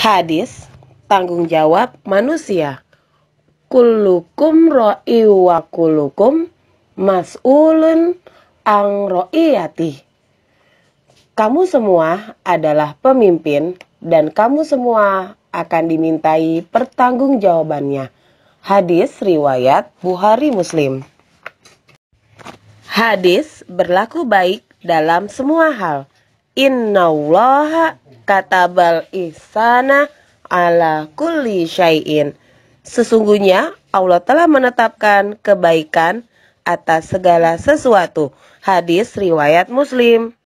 Hadis Tanggung jawab manusia Kulukum ro'i wa kulukum mas'ulun ang ro'iyati Kamu semua adalah pemimpin dan kamu semua akan dimintai pertanggungjawabannya. Hadis riwayat Bukhari Muslim. Hadis berlaku baik dalam semua hal. Innallaha katabal isana ala kulli syai'in. Sesungguhnya Allah telah menetapkan kebaikan atas segala sesuatu. Hadis riwayat Muslim.